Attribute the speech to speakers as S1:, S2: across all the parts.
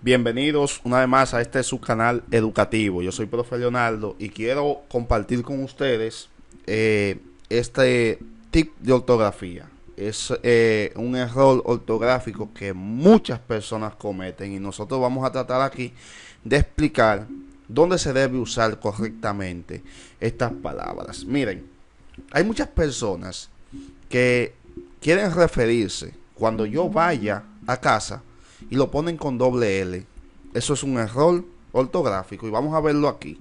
S1: Bienvenidos una vez más a este su canal educativo. Yo soy profe Leonardo y quiero compartir con ustedes eh, este tip de ortografía. Es eh, un error ortográfico que muchas personas cometen y nosotros vamos a tratar aquí de explicar dónde se debe usar correctamente estas palabras. Miren, hay muchas personas que quieren referirse cuando yo vaya a casa y lo ponen con doble L. Eso es un error ortográfico y vamos a verlo aquí.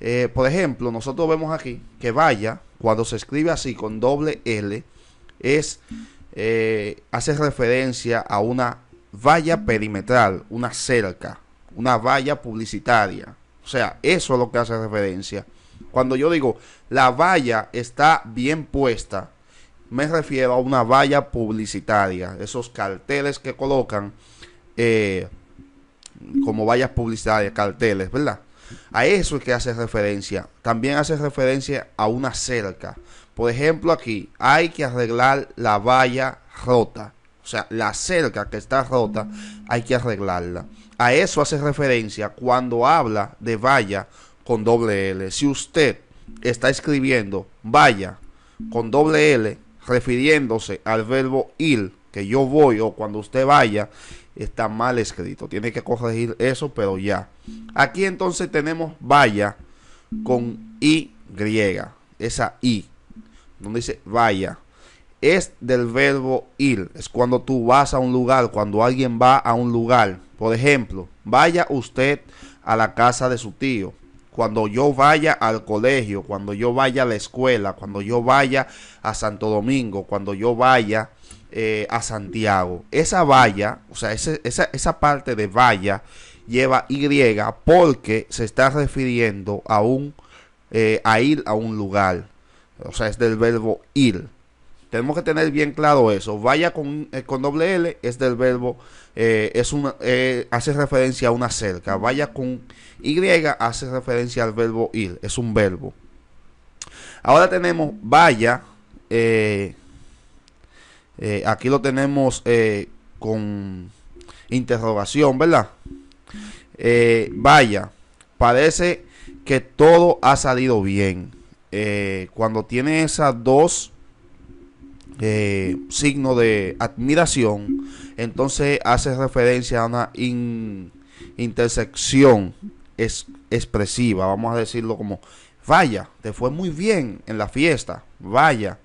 S1: Eh, por ejemplo, nosotros vemos aquí que vaya, cuando se escribe así con doble L, es, eh, hace referencia a una valla perimetral, una cerca, una valla publicitaria. O sea, eso es lo que hace referencia. Cuando yo digo la valla está bien puesta, me refiero a una valla publicitaria, esos carteles que colocan eh, como vallas publicitarias, carteles, ¿verdad? A eso es que hace referencia. También hace referencia a una cerca. Por ejemplo, aquí hay que arreglar la valla rota. O sea, la cerca que está rota hay que arreglarla. A eso hace referencia cuando habla de valla con doble L. Si usted está escribiendo valla con doble L, refiriéndose al verbo ir, que yo voy o cuando usted vaya, está mal escrito. Tiene que corregir eso, pero ya. Aquí entonces tenemos vaya con Y, esa I, donde dice vaya. Es del verbo ir, es cuando tú vas a un lugar, cuando alguien va a un lugar. Por ejemplo, vaya usted a la casa de su tío cuando yo vaya al colegio, cuando yo vaya a la escuela, cuando yo vaya a Santo Domingo, cuando yo vaya eh, a Santiago. Esa valla, o sea, esa, parte de valla lleva Y porque se está refiriendo a un, eh, a ir a un lugar. O sea, es del verbo ir. Tenemos que tener bien claro eso. Vaya con, eh, con doble L es del verbo, eh, es una, eh, hace referencia a una cerca. Vaya con Y hace referencia al verbo ir, es un verbo. Ahora tenemos vaya, aquí lo tenemos con interrogación, ¿verdad? vaya, parece que todo ha salido bien. cuando tiene esas dos eh, signo de admiración, entonces hace referencia a una intersección expresiva, vamos a decirlo como, vaya, te fue muy bien en la fiesta, vaya,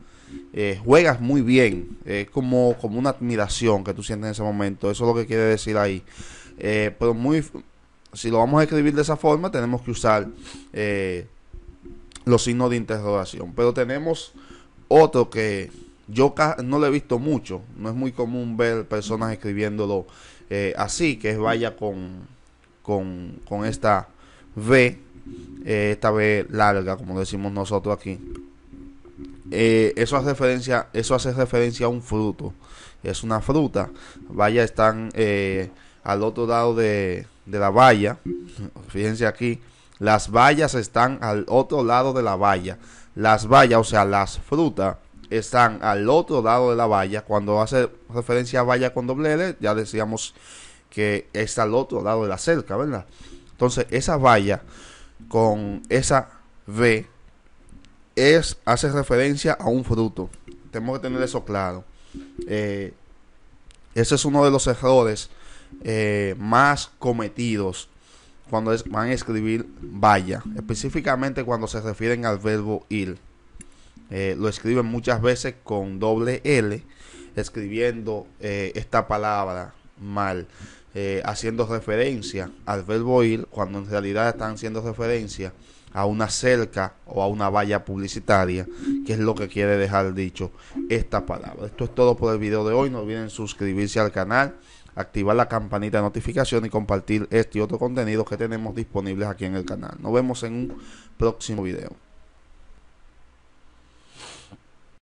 S1: eh, juegas muy bien, es como, como una admiración que tú sientes en ese momento, eso es lo que quiere decir ahí. Eh, pero muy, si lo vamos a escribir de esa forma, tenemos que usar los signos de interrogación. Pero tenemos otro que yo no lo he visto mucho, no es muy común ver personas escribiéndolo eh, así, que es vaya con, con, esta V, eh, esta V larga, como decimos nosotros aquí. Eh, eso, hace referencia, eso hace referencia a un fruto, es una fruta. Vaya, están al otro lado de, de la valla, fíjense aquí, las vallas están al otro lado de la valla. Las vallas, o sea, las frutas, están al otro lado de la valla. Cuando hace referencia a valla con doble L, ya decíamos que está al otro lado de la cerca, ¿verdad? Entonces, esa valla con esa V es, hace referencia a un fruto. Tenemos que tener eso claro. Eh, ese es uno de los errores eh, más cometidos cuando van a escribir valla. específicamente cuando se refieren al verbo ir. Eh, lo escriben muchas veces con doble L, escribiendo eh, esta palabra mal, eh, haciendo referencia al verbo ir, cuando en realidad están haciendo referencia a una cerca o a una valla publicitaria, que es lo que quiere dejar dicho esta palabra. Esto es todo por el video de hoy, no olviden suscribirse al canal activar la campanita de notificación y compartir este y otro contenido que tenemos disponibles aquí en el canal. Nos vemos en un próximo video.